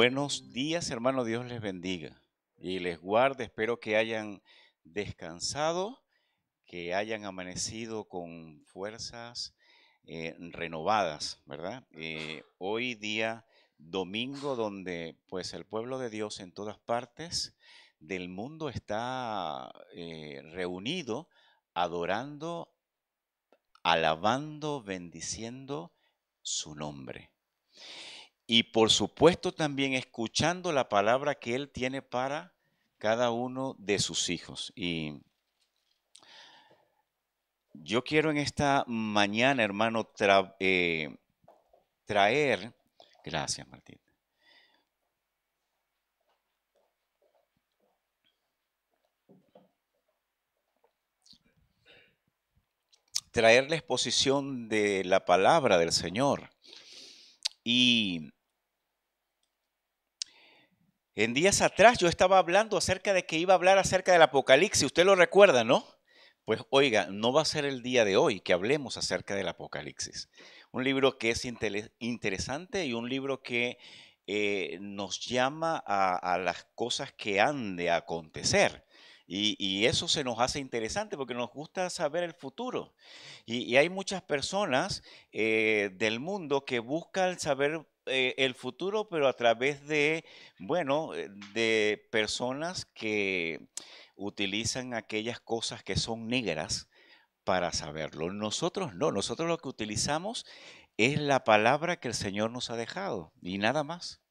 Buenos días, hermano. Dios les bendiga y les guarde. Espero que hayan descansado, que hayan amanecido con fuerzas eh, renovadas, ¿verdad? Eh, hoy día domingo, donde pues el pueblo de Dios en todas partes del mundo está eh, reunido, adorando, alabando, bendiciendo su nombre y por supuesto también escuchando la palabra que Él tiene para cada uno de sus hijos. Y yo quiero en esta mañana, hermano, eh, traer, gracias Martín, traer la exposición de la palabra del Señor. Y en días atrás yo estaba hablando acerca de que iba a hablar acerca del Apocalipsis. Usted lo recuerda, ¿no? Pues oiga, no va a ser el día de hoy que hablemos acerca del Apocalipsis. Un libro que es interesante y un libro que eh, nos llama a, las cosas que han de acontecer. Y, eso se nos hace interesante porque nos gusta saber el futuro. Y, hay muchas personas eh, del mundo que buscan saber eh, el futuro, pero a través de, bueno, eh, de personas que utilizan aquellas cosas que son negras para saberlo. Nosotros no, nosotros lo que utilizamos es la palabra que el Señor nos ha dejado y nada más.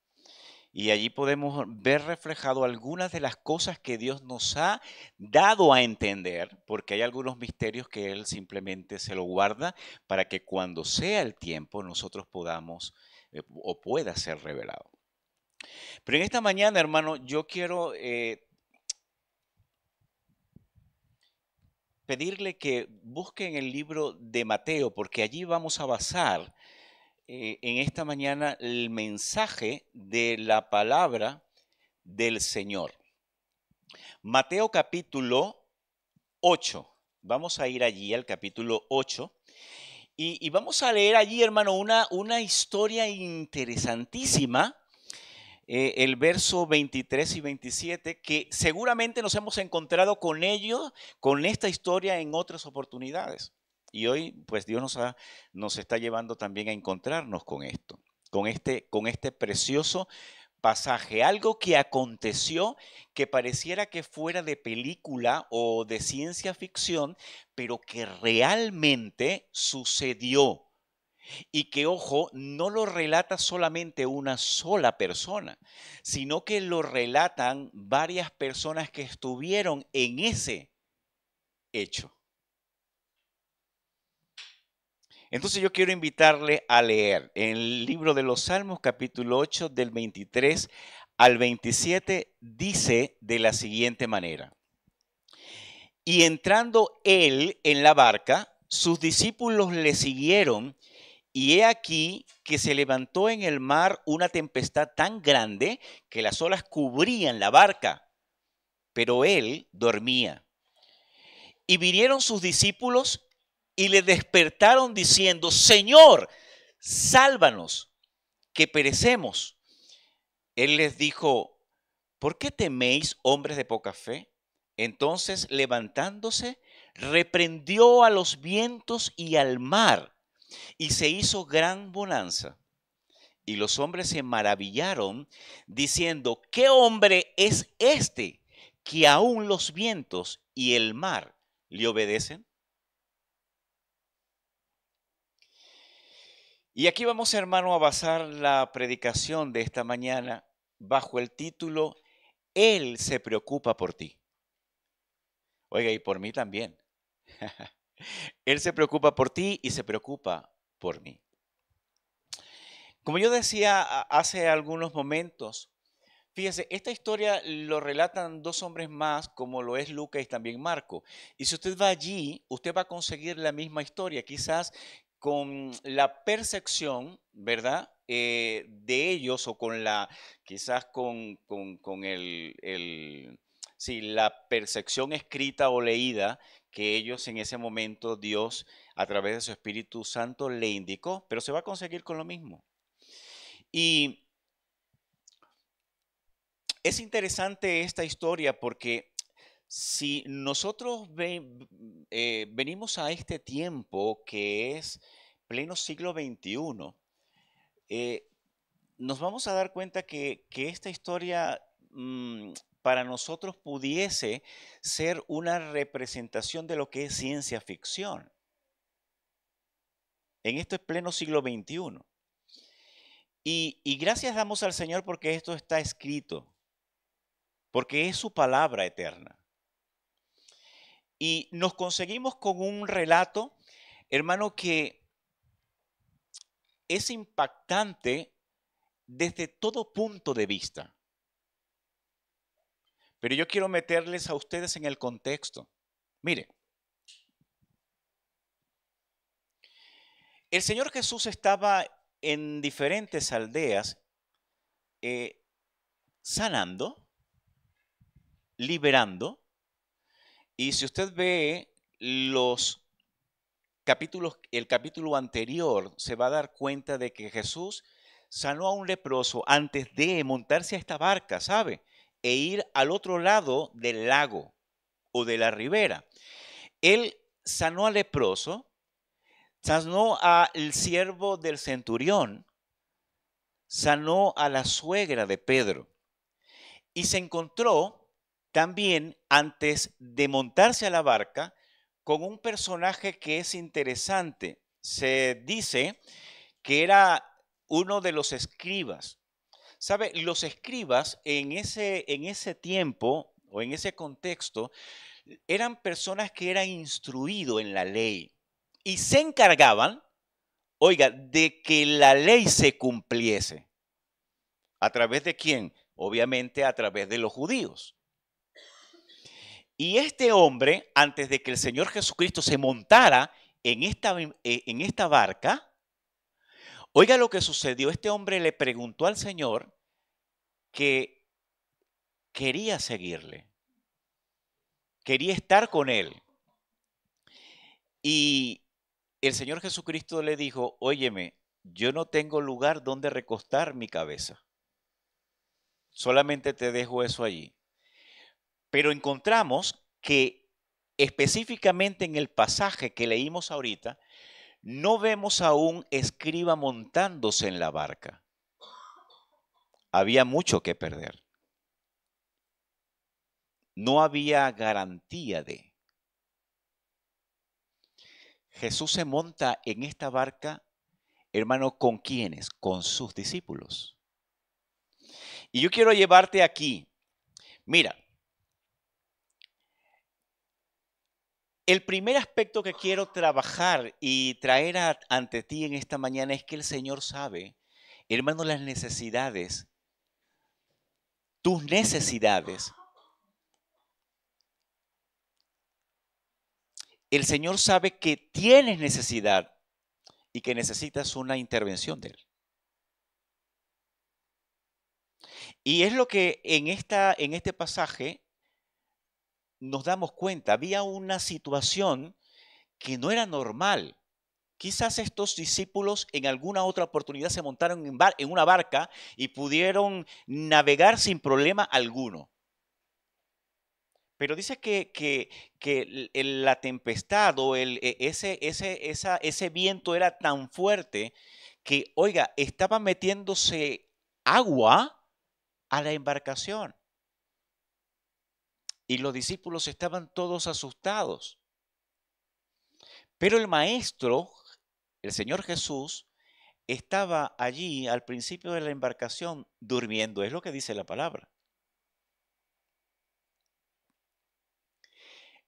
Y allí podemos ver reflejado algunas de las cosas que Dios nos ha dado a entender, porque hay algunos misterios que Él simplemente se lo guarda para que cuando sea el tiempo nosotros podamos eh, o pueda ser revelado. Pero en esta mañana, hermano, yo quiero eh, pedirle que busquen el libro de Mateo, porque allí vamos a basar eh, en esta mañana el mensaje de la palabra del Señor. Mateo capítulo 8. Vamos a ir allí al capítulo 8 y, vamos a leer allí, hermano, una, una historia interesantísima, eh, el verso 23 y 27, que seguramente nos hemos encontrado con ellos, con esta historia en otras oportunidades. Y hoy, pues Dios nos, nos está llevando también a encontrarnos con esto, con este, con este precioso pasaje, algo que aconteció que pareciera que fuera de película o de ciencia ficción, pero que realmente sucedió. Y que, ojo, no lo relata solamente una sola persona, sino que lo relatan varias personas que estuvieron en ese hecho. Entonces yo quiero invitarle a leer en el libro de los Salmos capítulo 8 del 23 al 27 dice de la siguiente manera. Y entrando él en la barca, sus discípulos le siguieron y he aquí que se levantó en el mar una tempestad tan grande que las olas cubrían la barca, pero él dormía. Y vinieron sus discípulos y le despertaron diciendo, Señor, sálvanos, que perecemos. Él les dijo, ¿por qué teméis, hombres de poca fe? Entonces, levantándose, reprendió a los vientos y al mar, y se hizo gran bonanza. Y los hombres se maravillaron, diciendo, ¿qué hombre es este que aún los vientos y el mar le obedecen? Y aquí vamos, hermano, a basar la predicación de esta mañana bajo el título Él se preocupa por ti. Oiga, y por mí también. Él se preocupa por ti y se preocupa por mí. Como yo decía hace algunos momentos, fíjese, esta historia lo relatan dos hombres más, como lo es Lucas y también Marco. Y si usted va allí, usted va a conseguir la misma historia, quizás con la percepción, ¿verdad? Eh, de ellos o con la, quizás con, el, la percepción escrita o leída que ellos en ese momento Dios a través de su Espíritu Santo le indicó, pero se va a conseguir con lo mismo. Y es interesante esta historia porque si nosotros eh, venimos a este tiempo que es pleno siglo XXI, eh, nos vamos a dar cuenta que, esta historia mm, para nosotros pudiese ser una representación de lo que es ciencia ficción en este pleno siglo XXI. y, gracias damos al Señor porque esto está escrito, porque es su palabra eterna. Y nos conseguimos con un relato, hermano, que es impactante desde todo punto de vista. Pero yo quiero meterles a ustedes en el contexto. Mire, el Señor Jesús estaba en diferentes aldeas eh, sanando, liberando, y si usted ve los capítulos, el capítulo anterior, se va a dar cuenta de que Jesús sanó a un leproso antes de montarse a esta barca, ¿sabe? E ir al otro lado del lago o de la ribera. Él sanó al leproso, sanó al siervo del centurión, sanó a la suegra de Pedro y se encontró también antes de montarse a la barca con un personaje que es interesante. Se dice que era uno de los escribas. ¿Sabe? Los escribas en ese, en ese tiempo o en ese contexto eran personas que eran instruidos en la ley y se encargaban, oiga, de que la ley se cumpliese. ¿A través de quién? Obviamente a través de los judíos. Y este hombre, antes de que el Señor Jesucristo se montara en esta, eh, en esta barca, oiga lo que sucedió. Este hombre le preguntó al Señor que quería seguirle, quería estar con él. Y el Señor Jesucristo le dijo, óyeme, yo no tengo lugar donde recostar mi cabeza. Solamente te dejo eso allí. Pero encontramos que específicamente en el pasaje que leímos ahorita, no vemos a un escriba montándose en la barca. Había mucho que perder. No había garantía de. Jesús se monta en esta barca, hermano, ¿con quiénes? Con sus discípulos. Y yo quiero llevarte aquí. Mira, El primer aspecto que quiero trabajar y traer ante ti en esta mañana es que el Señor sabe, hermano, las necesidades, tus necesidades. El Señor sabe que tienes necesidad y que necesitas una intervención de Él. Y es lo que en, esta, en este pasaje nos damos cuenta, había una situación que no era normal. Quizás estos discípulos en alguna otra oportunidad se montaron en, una barca y pudieron navegar sin problema alguno. Pero dice que, la tempestad o e, ese, ese, ese viento era tan fuerte que, oiga, estaba metiéndose agua a la embarcación y los discípulos estaban todos asustados. Pero el maestro, el Señor Jesús, estaba allí al principio de la embarcación durmiendo, es lo que dice la palabra.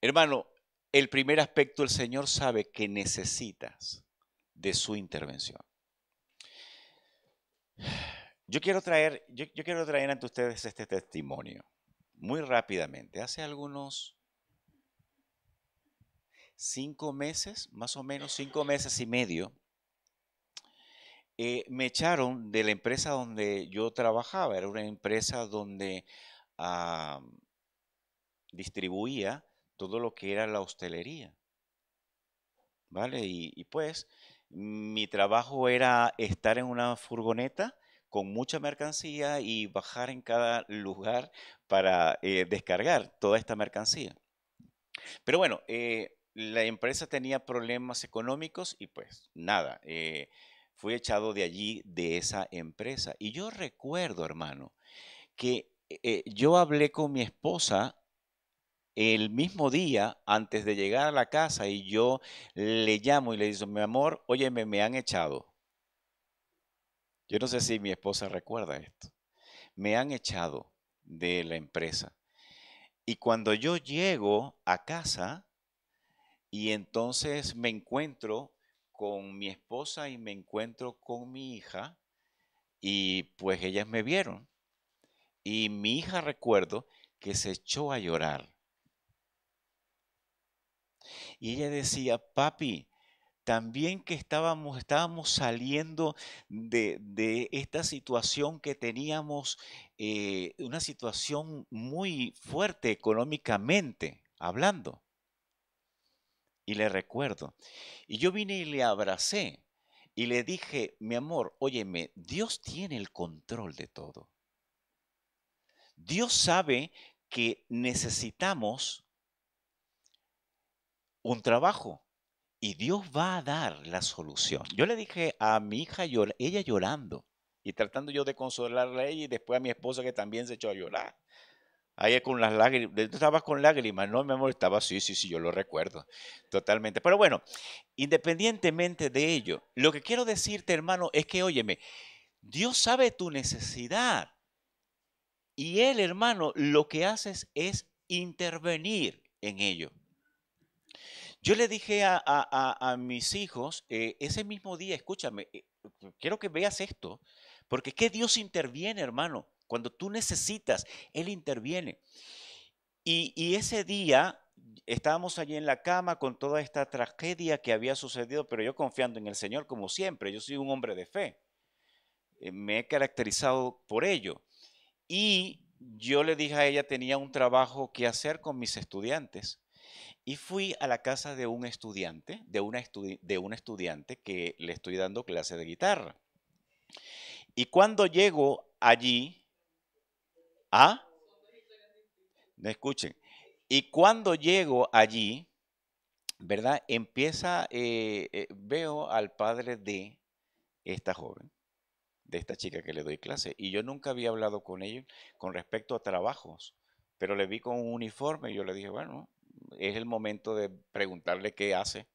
Hermano, el primer aspecto el Señor sabe que necesitas de su intervención. Yo quiero traer, yo quiero traer ante ustedes este testimonio muy rápidamente, hace algunos cinco meses, más o menos cinco meses y medio, eh, me echaron de la empresa donde yo trabajaba. Era una empresa donde ah, distribuía todo lo que era la hostelería. ¿Vale? y pues mi trabajo era estar en una furgoneta con mucha mercancía y bajar en cada lugar para eh, descargar toda esta mercancía. Pero bueno, eh, la empresa tenía problemas económicos y pues nada, eh, fui echado de allí, de esa empresa. Y yo recuerdo, hermano, que yo hablé con mi esposa el mismo día antes de llegar a la casa y yo le llamo y le digo, mi amor, oye, me han echado. Yo no sé si mi esposa recuerda esto. Me han echado de la empresa. Y cuando yo llego a casa y entonces me encuentro con mi esposa y me encuentro con mi hija y pues ellas me vieron. Y mi hija recuerdo que se echó a llorar. Y ella decía, papi, también que estábamos, estábamos saliendo de, de esta situación que teníamos, eh, una situación muy fuerte económicamente hablando. Y le recuerdo, y yo vine y le abracé y le dije, mi amor, óyeme, Dios tiene el control de todo. Dios sabe que necesitamos un trabajo, y Dios va a dar la solución. Yo le dije a mi hija, ella llorando, y tratando yo de consolarla y después a mi esposa que también se echó a llorar. Ahí con las lágrimas, tú estabas con lágrimas, no, me amor, estaba, sí, sí, sí, yo lo recuerdo, totalmente. Pero bueno, independientemente de ello, lo que quiero decirte, hermano, es que, óyeme, Dios sabe tu necesidad. Y Él, hermano, lo que haces es intervenir en ello. Yo le dije a, mis hijos eh, ese mismo día, escúchame, eh, quiero que veas esto, porque que Dios interviene, hermano. Cuando tú necesitas, Él interviene. Y, ese día estábamos allí en la cama con toda esta tragedia que había sucedido, pero yo confiando en el Señor como siempre, yo soy un hombre de fe. Eh, me he caracterizado por ello. Y yo le dije a ella, tenía un trabajo que hacer con mis estudiantes. Y fui a la casa de un estudiante, de una, de estudiante que le estoy dando clase de guitarra. Y cuando llego allí, ¿ah? ¿Me escuchen. Y cuando llego allí, ¿verdad? Empieza, eh, eh, veo al padre de esta joven, de esta chica que le doy clase. Y yo nunca había hablado con ellos con respecto a trabajos, pero le vi con un uniforme y yo le dije, bueno, es el momento de preguntarle qué hace.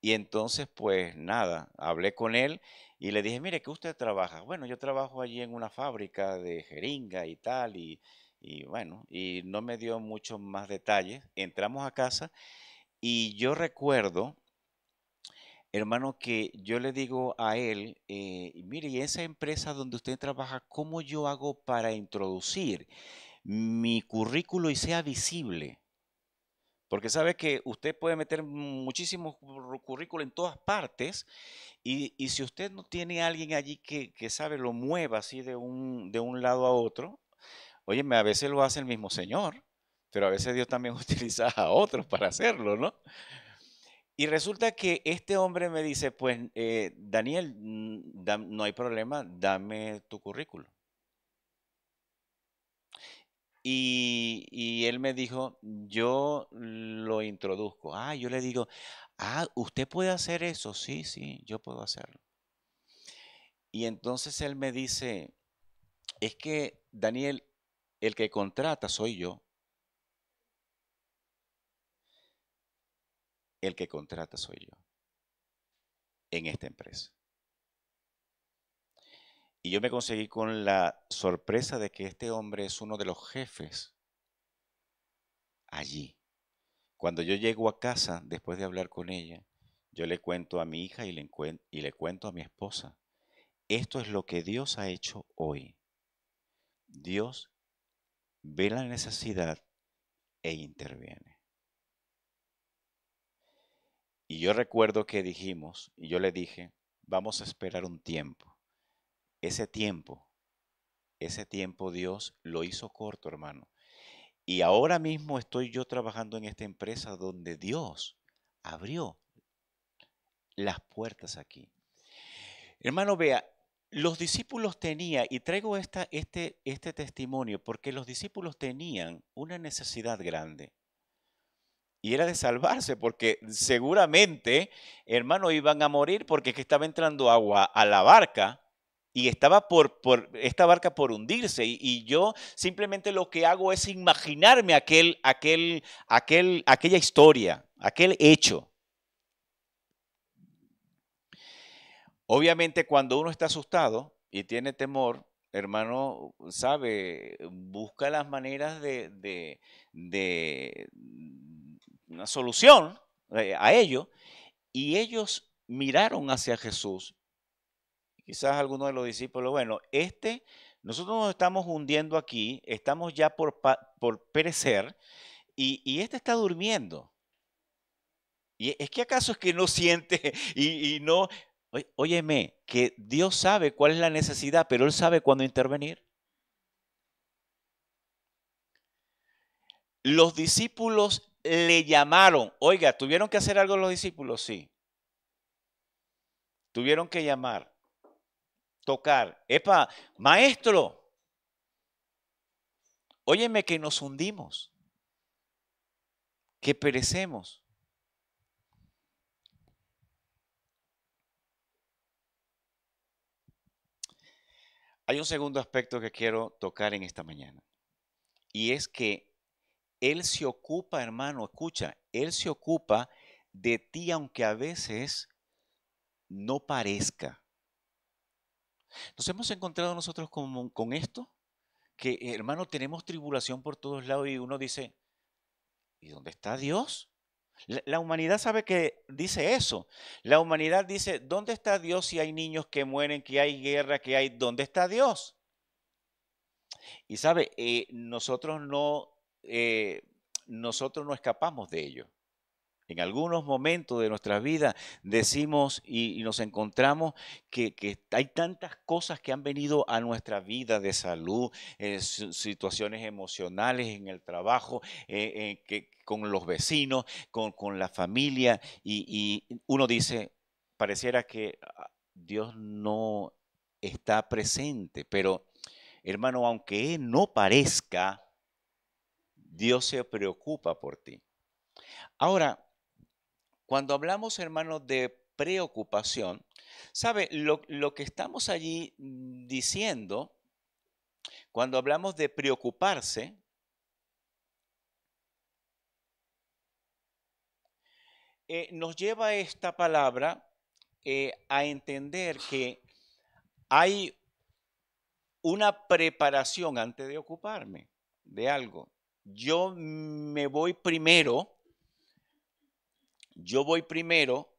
Y entonces, pues nada, hablé con él y le dije, mire, ¿qué usted trabaja? Bueno, yo trabajo allí en una fábrica de jeringa y tal, y, bueno, y no me dio muchos más detalles. Entramos a casa y yo recuerdo, hermano, que yo le digo a él, eh, mire, y esa empresa donde usted trabaja, ¿cómo yo hago para introducir mi currículo y sea visible? Porque sabe que usted puede meter muchísimos currículos en todas partes y, si usted no tiene a alguien allí que, sabe, lo mueva así de un, de un lado a otro, Oye, a veces lo hace el mismo Señor, pero a veces Dios también utiliza a otros para hacerlo, ¿no? Y resulta que este hombre me dice, pues, eh, Daniel, no hay problema, dame tu currículo. Y, él me dijo, yo lo introduzco. Ah, yo le digo, ah, usted puede hacer eso. Sí, sí, yo puedo hacerlo. Y entonces él me dice, es que Daniel, el que contrata soy yo. El que contrata soy yo en esta empresa. Y yo me conseguí con la sorpresa de que este hombre es uno de los jefes allí. Cuando yo llego a casa, después de hablar con ella, yo le cuento a mi hija y le, y le cuento a mi esposa. Esto es lo que Dios ha hecho hoy. Dios ve la necesidad e interviene. Y yo recuerdo que dijimos, y yo le dije, vamos a esperar un tiempo. Ese tiempo, ese tiempo Dios lo hizo corto, hermano. Y ahora mismo estoy yo trabajando en esta empresa donde Dios abrió las puertas aquí. Hermano, vea, los discípulos tenían, y traigo esta, este, este testimonio, porque los discípulos tenían una necesidad grande. Y era de salvarse, porque seguramente, hermano, iban a morir porque estaba entrando agua a la barca y estaba por, esta barca por hundirse y, yo simplemente lo que hago es imaginarme aquel, aquella historia, aquel hecho. Obviamente cuando uno está asustado y tiene temor, hermano, sabe, busca las maneras de una solución eh, a ello y ellos miraron hacia Jesús Quizás alguno de los discípulos, bueno, este, nosotros nos estamos hundiendo aquí, estamos ya por, por perecer, y, y este está durmiendo. Y es que acaso es que no siente y, y no... Óyeme, que Dios sabe cuál es la necesidad, pero Él sabe cuándo intervenir. Los discípulos le llamaron. Oiga, ¿tuvieron que hacer algo los discípulos? Sí. Tuvieron que llamar tocar. Epa, maestro, óyeme que nos hundimos, que perecemos. Hay un segundo aspecto que quiero tocar en esta mañana. Y es que Él se ocupa, hermano, escucha, Él se ocupa de ti aunque a veces no parezca. Nos hemos encontrado nosotros con, esto, que hermano, tenemos tribulación por todos lados y uno dice, ¿y dónde está Dios? La, humanidad sabe que dice eso. La humanidad dice, ¿dónde está Dios si hay niños que mueren, que hay guerra, que hay... ¿Dónde está Dios? Y sabe, eh, nosotros no... Eh, nosotros no escapamos de ello. En algunos momentos de nuestra vida decimos y, nos encontramos que, hay tantas cosas que han venido a nuestra vida de salud, eh, situaciones emocionales en el trabajo, eh, eh, con los vecinos, con, la familia, y, y uno dice, pareciera que ah, Dios no está presente, pero hermano, aunque no parezca, Dios se preocupa por ti. Ahora, cuando hablamos, hermanos, de preocupación, ¿sabe? Lo, que estamos allí diciendo, cuando hablamos de preocuparse, eh, nos lleva esta palabra eh, a entender que hay una preparación antes de ocuparme de algo. Yo me voy primero yo voy primero.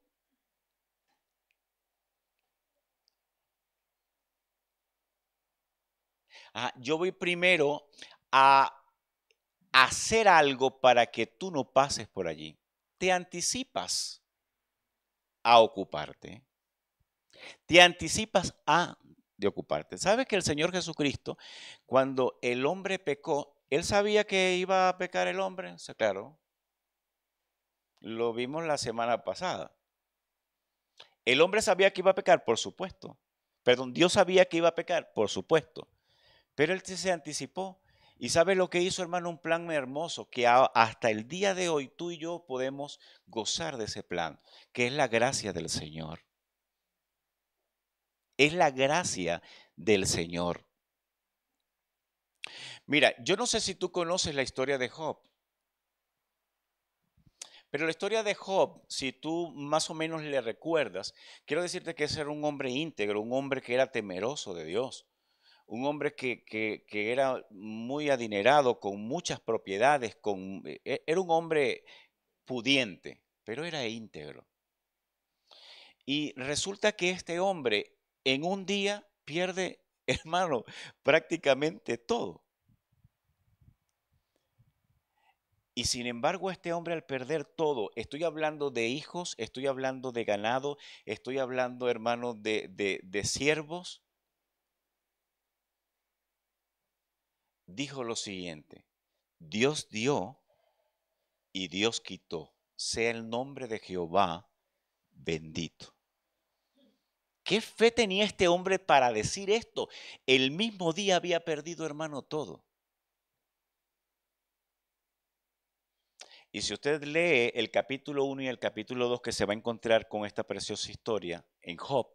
yo voy primero a hacer algo para que tú no pases por allí. Te anticipas a ocuparte. Te anticipas a de ocuparte. ¿Sabes que el Señor Jesucristo, cuando el hombre pecó, él sabía que iba a pecar el hombre? O claro, lo vimos la semana pasada. ¿El hombre sabía que iba a pecar? Por supuesto. Perdón, Dios sabía que iba a pecar, por supuesto. Pero él se anticipó. Y sabe lo que hizo, hermano, un plan hermoso, que hasta el día de hoy tú y yo podemos gozar de ese plan, que es la gracia del Señor. Es la gracia del Señor. Mira, yo no sé si tú conoces la historia de Job. Pero la historia de Job, si tú más o menos le recuerdas, quiero decirte que ese era un hombre íntegro, un hombre que era temeroso de Dios, un hombre que, que era muy adinerado, con muchas propiedades, con, e, e, era un hombre pudiente, pero era íntegro. Y resulta que este hombre en un día pierde, hermano, prácticamente todo. Y sin embargo, este hombre al perder todo, estoy hablando de hijos, estoy hablando de ganado, estoy hablando, hermano, de, de, de siervos, dijo lo siguiente, Dios dio y Dios quitó, sea el nombre de Jehová bendito. ¿Qué fe tenía este hombre para decir esto? El mismo día había perdido, hermano, todo. Y si usted lee el capítulo 1 y el capítulo 2 que se va a encontrar con esta preciosa historia en Job,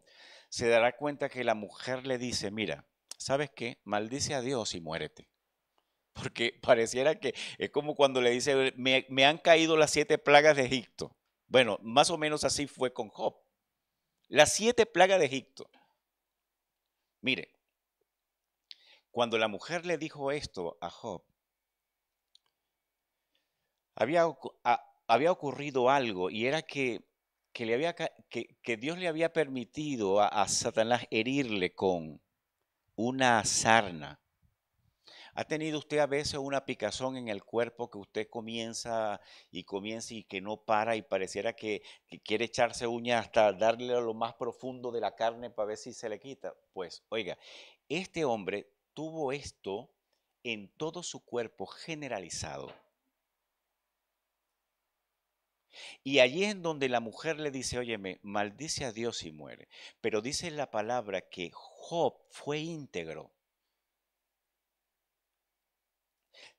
se dará cuenta que la mujer le dice, mira, ¿sabes qué? Maldice a Dios y muérete. Porque pareciera que es como cuando le dice, me, han caído las siete plagas de Egipto. Bueno, más o menos así fue con Job. Las siete plagas de Egipto. Mire, cuando la mujer le dijo esto a Job, había, ocurrido algo y era que, Dios le había permitido a, Satanás herirle con una sarna. ¿Ha tenido usted a veces una picazón en el cuerpo que usted comienza y comienza y que no para y pareciera que, que quiere echarse uña hasta darle a lo más profundo de la carne para ver si se le quita? Pues, oiga, este hombre tuvo esto en todo su cuerpo generalizado. Y allí es donde la mujer le dice, óyeme, maldice a Dios y muere. Pero dice la palabra que Job fue íntegro.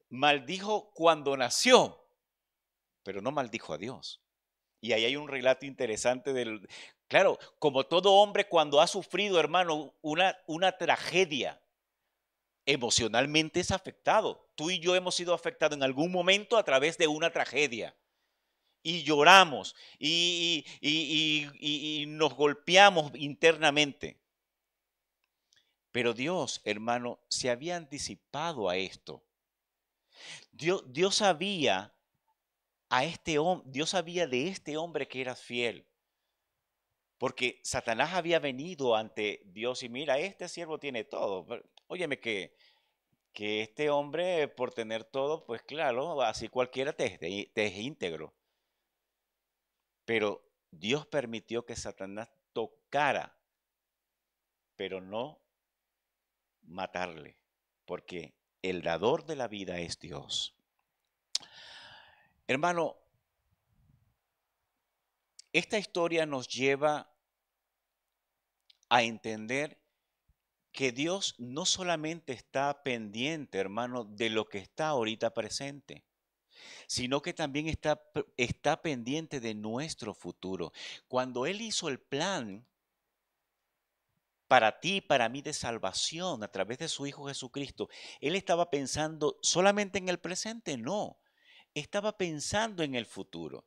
Maldijo cuando nació, pero no maldijo a Dios. Y ahí hay un relato interesante del... Claro, como todo hombre cuando ha sufrido, hermano, una, una tragedia, emocionalmente es afectado. Tú y yo hemos sido afectados en algún momento a través de una tragedia y lloramos y, nos golpeamos internamente. Pero Dios, hermano, se había anticipado a esto. Dios, Dios sabía a este Dios sabía de este hombre que era fiel. Porque Satanás había venido ante Dios y mira, este siervo tiene todo. Óyeme que, que este hombre por tener todo, pues claro, así cualquiera te, te es íntegro. Pero Dios permitió que Satanás tocara, pero no matarle, porque el dador de la vida es Dios. Hermano, esta historia nos lleva a entender que Dios no solamente está pendiente, hermano, de lo que está ahorita presente, sino que también está, pendiente de nuestro futuro. Cuando Él hizo el plan para ti, para mí de salvación a través de su Hijo Jesucristo, Él estaba pensando solamente en el presente, no, estaba pensando en el futuro.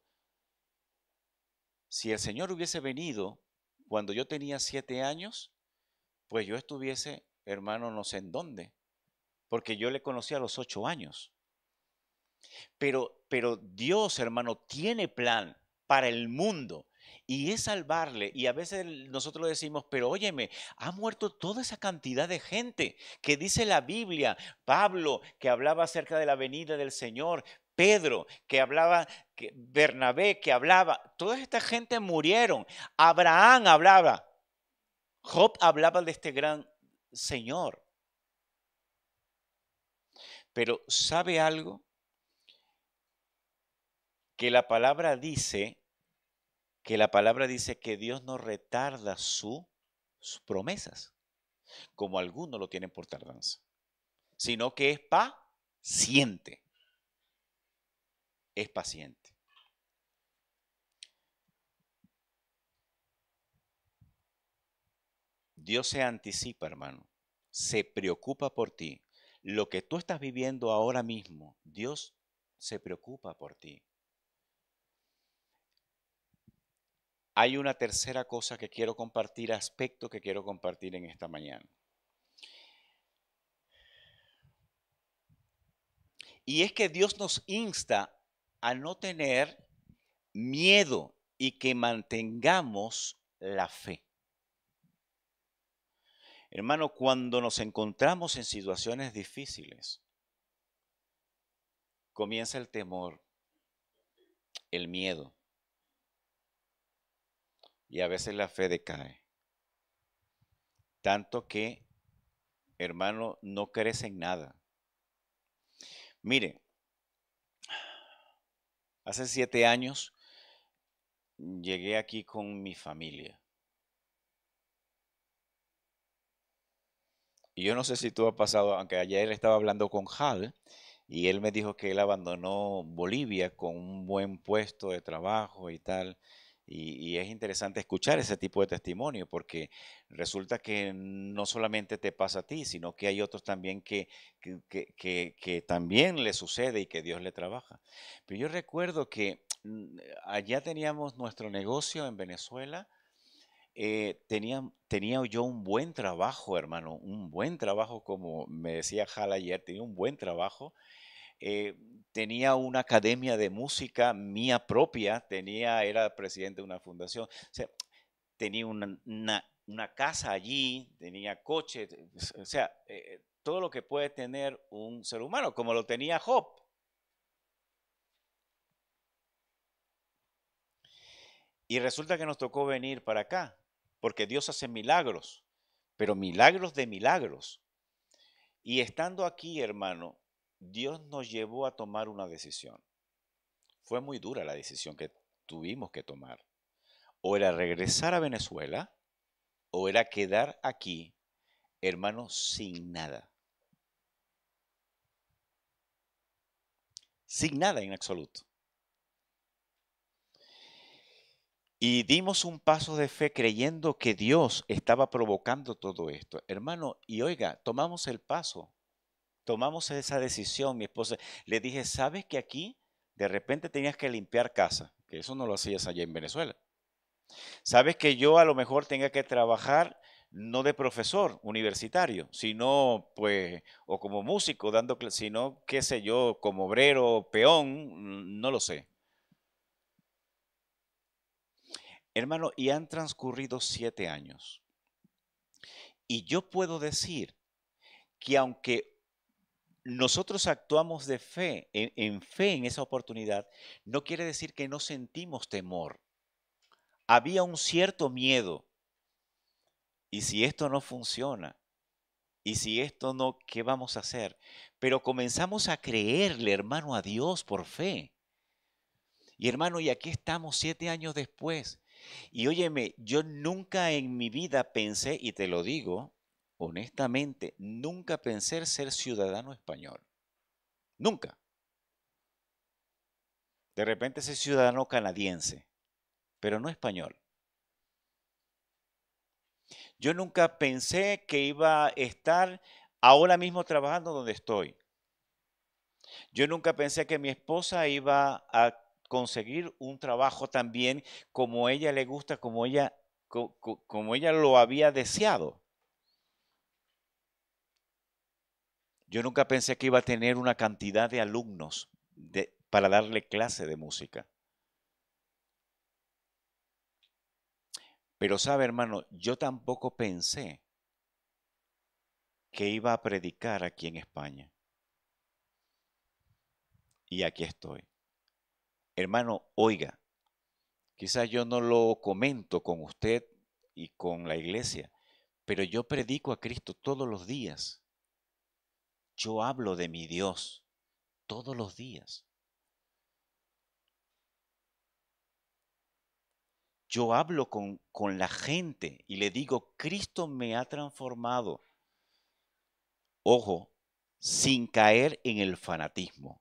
Si el Señor hubiese venido cuando yo tenía siete años, pues yo estuviese, hermano, no sé en dónde, porque yo le conocí a los ocho años. Pero, pero Dios, hermano, tiene plan para el mundo y es salvarle. Y a veces nosotros decimos, pero óyeme, ha muerto toda esa cantidad de gente que dice la Biblia, Pablo, que hablaba acerca de la venida del Señor, Pedro, que hablaba, que Bernabé, que hablaba, toda esta gente murieron, Abraham hablaba, Job hablaba de este gran Señor. Pero ¿sabe algo? que la palabra dice que la palabra dice que Dios no retarda sus promesas, como algunos lo tienen por tardanza, sino que es paciente. Es paciente. Dios se anticipa, hermano. Se preocupa por ti. Lo que tú estás viviendo ahora mismo, Dios se preocupa por ti. hay una tercera cosa que quiero compartir, aspecto que quiero compartir en esta mañana. Y es que Dios nos insta a no tener miedo y que mantengamos la fe. Hermano, cuando nos encontramos en situaciones difíciles, comienza el temor, el miedo y a veces la fe decae. Tanto que, hermano, no crees en nada. Mire, hace siete años llegué aquí con mi familia. Y yo no sé si tú has pasado, aunque ayer estaba hablando con Hal y él me dijo que él abandonó Bolivia con un buen puesto de trabajo y tal. Y, es interesante escuchar ese tipo de testimonio porque resulta que no solamente te pasa a ti, sino que hay otros también que, que, que, también le sucede y que Dios le trabaja. Pero yo recuerdo que mm, allá teníamos nuestro negocio en Venezuela. Eh, tenía, tenía, yo un buen trabajo, hermano, un buen trabajo, como me decía Hal ayer, tenía un buen trabajo eh, tenía una academia de música mía propia, tenía, era presidente de una fundación, o tenía una, una, casa allí, tenía coche, pues, o sea, eh, todo lo que puede tener un ser humano, como lo tenía Job. Y resulta que nos tocó venir para acá, porque Dios hace milagros, pero milagros de milagros. Y estando aquí, hermano, Dios nos llevó a tomar una decisión. Fue muy dura la decisión que tuvimos que tomar. O era regresar a Venezuela o era quedar aquí, hermano, sin nada. Sin nada en absoluto. Y dimos un paso de fe creyendo que Dios estaba provocando todo esto. Hermano, y oiga, tomamos el paso tomamos esa decisión, mi esposa, le dije, ¿sabes que aquí de repente tenías que limpiar casa? Que eso no lo hacías allá en Venezuela. ¿Sabes que yo a lo mejor tenga que trabajar no de profesor universitario, sino pues, o como músico, dando sino, qué sé yo, como obrero, peón, no lo sé. Hermano, y han transcurrido siete años. Y yo puedo decir que aunque nosotros actuamos de fe, en, fe en esa oportunidad, no quiere decir que no sentimos temor. Había un cierto miedo. ¿Y si esto no funciona? ¿Y si esto no, qué vamos a hacer? Pero comenzamos a creerle, hermano, a Dios por fe. Y hermano, y aquí estamos siete años después. Y óyeme, yo nunca en mi vida pensé, y te lo digo, honestamente, nunca pensé ser ciudadano español. Nunca. De repente ser ciudadano canadiense, pero no español. Yo nunca pensé que iba a estar ahora mismo trabajando donde estoy. Yo nunca pensé que mi esposa iba a conseguir un trabajo también como ella le gusta, como ella, como ella lo había deseado. Yo nunca pensé que iba a tener una cantidad de alumnos para darle clase de música. Pero sabe, hermano, yo tampoco pensé que iba a predicar aquí en España. Y aquí estoy. Hermano, oiga, quizás yo no lo comento con usted y con la iglesia, pero yo predico a Cristo todos los días. Yo hablo de mi Dios todos los días. Yo hablo con, la gente y le digo, Cristo me ha transformado. Ojo, sin caer en el fanatismo.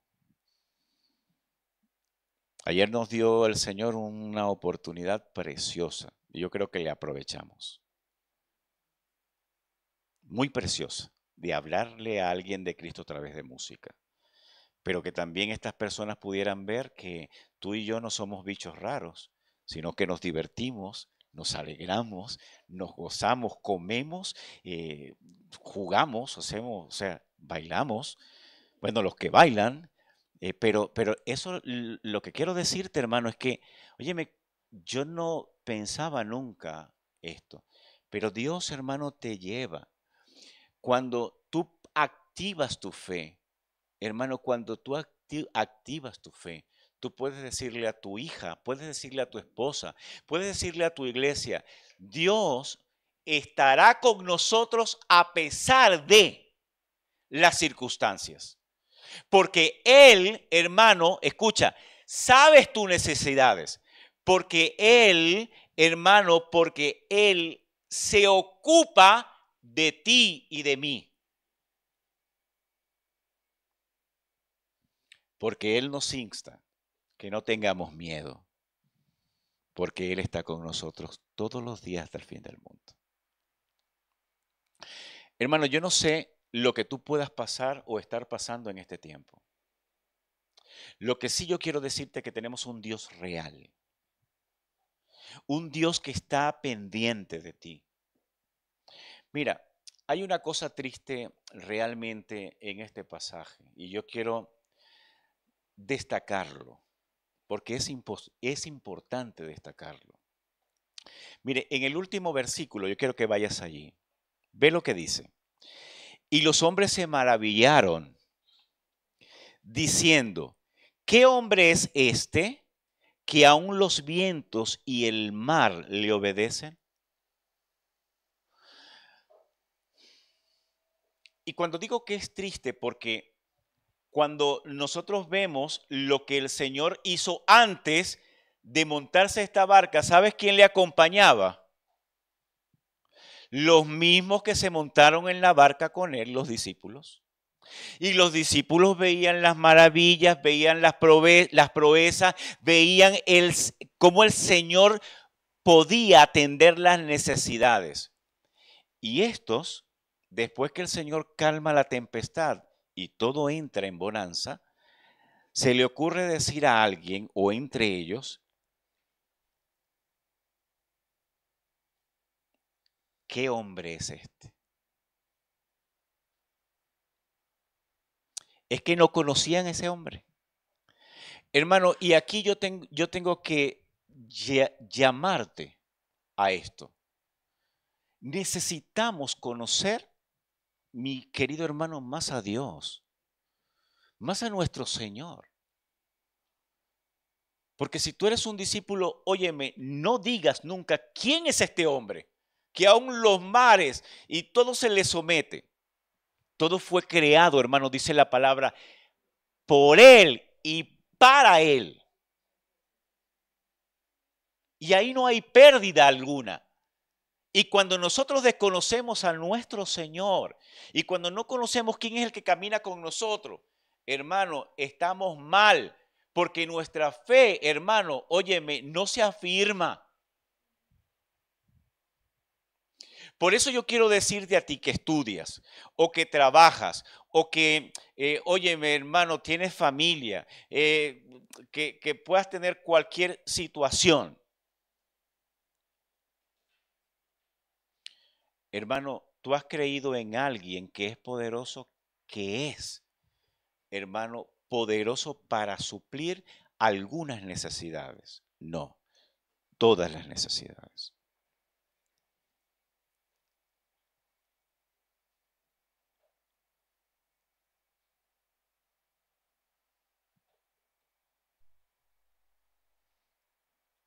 Ayer nos dio el Señor una oportunidad preciosa y yo creo que le aprovechamos. Muy preciosa de hablarle a alguien de Cristo a través de música. Pero que también estas personas pudieran ver que tú y yo no somos bichos raros, sino que nos divertimos, nos alegramos, nos gozamos, comemos, eh, jugamos, hacemos, o sea, bailamos. Bueno, los que bailan, eh, pero, pero eso lo que quiero decirte, hermano, es que, óyeme, yo no pensaba nunca esto, pero Dios, hermano, te lleva. Cuando tú activas tu fe, hermano, cuando tú activas tu fe, tú puedes decirle a tu hija, puedes decirle a tu esposa, puedes decirle a tu iglesia, Dios estará con nosotros a pesar de las circunstancias. Porque Él, hermano, escucha, sabes tus necesidades. Porque Él, hermano, porque Él se ocupa de ti y de mí. Porque Él nos insta que no tengamos miedo, porque Él está con nosotros todos los días hasta el fin del mundo. Hermano, yo no sé lo que tú puedas pasar o estar pasando en este tiempo. Lo que sí yo quiero decirte es que tenemos un Dios real. Un Dios que está pendiente de ti. Mira, hay una cosa triste realmente en este pasaje y yo quiero destacarlo, porque es, es importante destacarlo. Mire, en el último versículo, yo quiero que vayas allí. Ve lo que dice. Y los hombres se maravillaron, diciendo, ¿qué hombre es este que aún los vientos y el mar le obedecen? Y cuando digo que es triste, porque cuando nosotros vemos lo que el Señor hizo antes de montarse esta barca, ¿sabes quién le acompañaba? Los mismos que se montaron en la barca con él, los discípulos. Y los discípulos veían las maravillas, veían las, proezas, veían cómo el Señor podía atender las necesidades. Y estos después que el Señor calma la tempestad y todo entra en bonanza, se le ocurre decir a alguien o entre ellos, ¿qué hombre es este? Es que no conocían a ese hombre. Hermano, y aquí yo, tengo, yo tengo que llamarte a esto. Necesitamos conocer mi querido hermano, más a Dios, más a nuestro Señor. Porque si tú eres un discípulo, óyeme, no digas nunca quién es este hombre, que aún los mares y todo se le somete. Todo fue creado, hermano, dice la palabra, por Él y para Él. Y ahí no hay pérdida alguna. Y cuando nosotros desconocemos a nuestro Señor y cuando no conocemos quién es el que camina con nosotros, hermano, estamos mal, porque nuestra fe, hermano, óyeme, no se afirma. Por eso yo quiero decirte a ti que estudias o que trabajas o que, eh, óyeme hermano, tienes familia, eh, que puedas tener cualquier situación. Hermano, tú has creído en alguien que es poderoso, que es, hermano, poderoso para suplir algunas necesidades. No, todas las necesidades.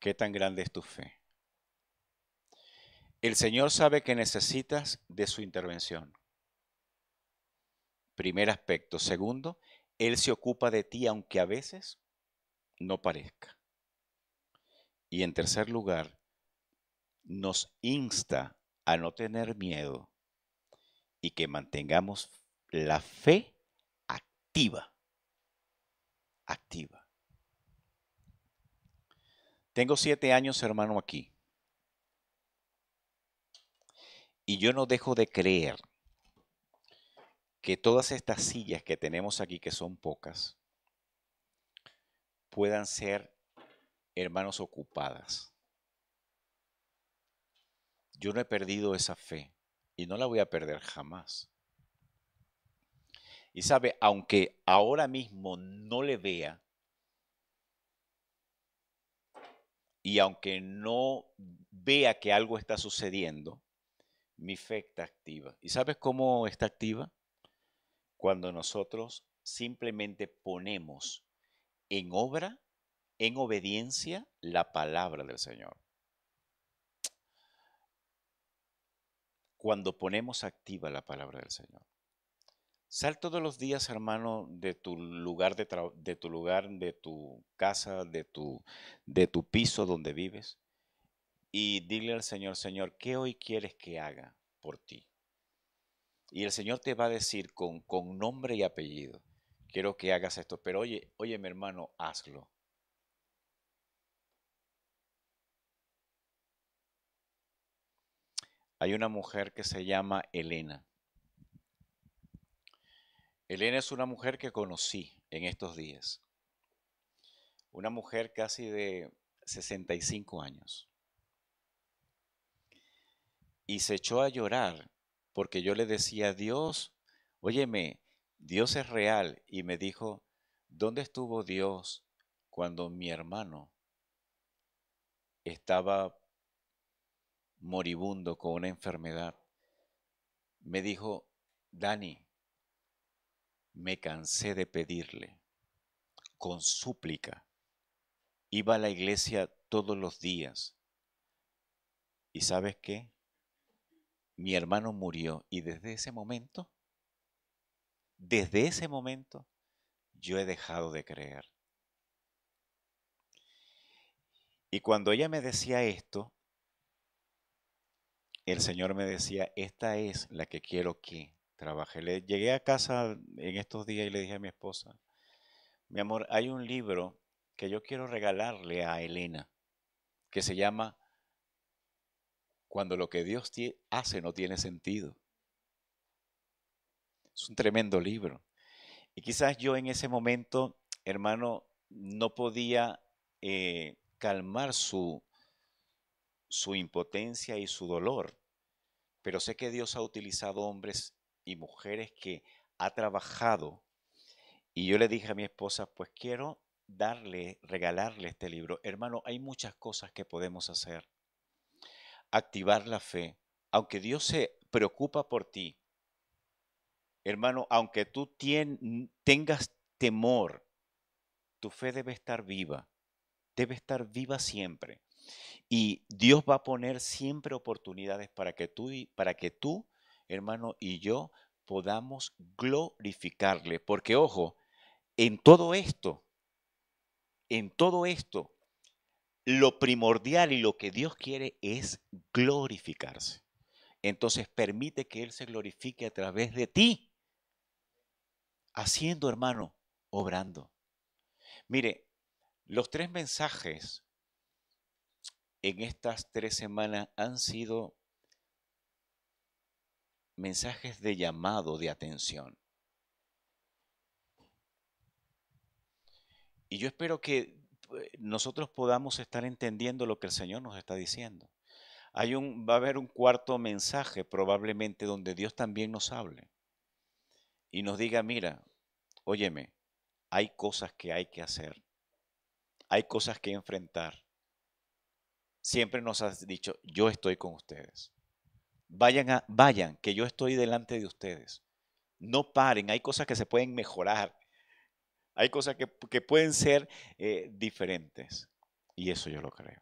¿Qué tan grande es tu fe? El Señor sabe que necesitas de su intervención. Primer aspecto. Segundo, Él se ocupa de ti aunque a veces no parezca. Y en tercer lugar, nos insta a no tener miedo y que mantengamos la fe activa. Activa. Tengo siete años, hermano, aquí. Y yo no dejo de creer que todas estas sillas que tenemos aquí, que son pocas, puedan ser hermanos ocupadas. Yo no he perdido esa fe y no la voy a perder jamás. Y sabe, aunque ahora mismo no le vea, y aunque no vea que algo está sucediendo, mi fe está activa. ¿Y sabes cómo está activa? Cuando nosotros simplemente ponemos en obra, en obediencia, la palabra del Señor. Cuando ponemos activa la palabra del Señor. Sal todos los días, hermano, de tu lugar de, de tu lugar, de tu casa, de tu, de tu piso donde vives y dile al Señor, Señor, ¿qué hoy quieres que haga por ti? Y el Señor te va a decir con, con nombre y apellido, quiero que hagas esto, pero oye, oye mi hermano, hazlo. Hay una mujer que se llama Elena. Elena es una mujer que conocí en estos días. Una mujer casi de 65 años y se echó a llorar porque yo le decía, Dios, óyeme, Dios es real. Y me dijo, ¿dónde estuvo Dios cuando mi hermano estaba moribundo con una enfermedad? Me dijo, Dani, me cansé de pedirle con súplica. Iba a la iglesia todos los días. ¿Y sabes qué? mi hermano murió y desde ese momento, desde ese momento, yo he dejado de creer. Y cuando ella me decía esto, el Señor me decía, esta es la que quiero que trabaje. llegué a casa en estos días y le dije a mi esposa, mi amor, hay un libro que yo quiero regalarle a Elena, que se llama cuando lo que Dios hace no tiene sentido. Es un tremendo libro. Y quizás yo en ese momento, hermano, no podía eh, calmar su, su impotencia y su dolor. Pero sé que Dios ha utilizado hombres y mujeres que ha trabajado. Y yo le dije a mi esposa, pues quiero darle, regalarle este libro. Hermano, hay muchas cosas que podemos hacer activar la fe, aunque Dios se preocupa por ti, hermano, aunque tú tengas temor, tu fe debe estar viva, debe estar viva siempre. Y Dios va a poner siempre oportunidades para que tú, para que tú hermano, y yo podamos glorificarle. Porque, ojo, en todo esto, en todo esto, lo primordial y lo que Dios quiere es glorificarse. Entonces permite que Él se glorifique a través de ti, haciendo hermano, obrando. Mire, los tres mensajes en estas tres semanas han sido mensajes de llamado, de atención. Y yo espero que eh, nosotros podamos estar entendiendo lo que el Señor nos está diciendo. Hay un, va a haber un cuarto mensaje probablemente donde Dios también nos hable y nos diga, mira, óyeme, hay cosas que hay que hacer, hay cosas que enfrentar. Siempre nos has dicho, yo estoy con ustedes. Vayan, vayan, que yo estoy delante de ustedes. No paren, hay cosas que se pueden mejorar, hay cosas que, pueden ser eh, diferentes. Y eso yo lo creo.